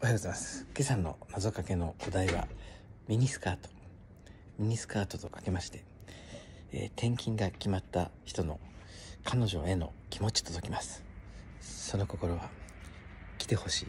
おはようございます。今朝の謎かけのお題は、ミニスカート。ミニスカートとかけまして、えー、転勤が決まった人の彼女への気持ち届きます。その心は、来てほしい。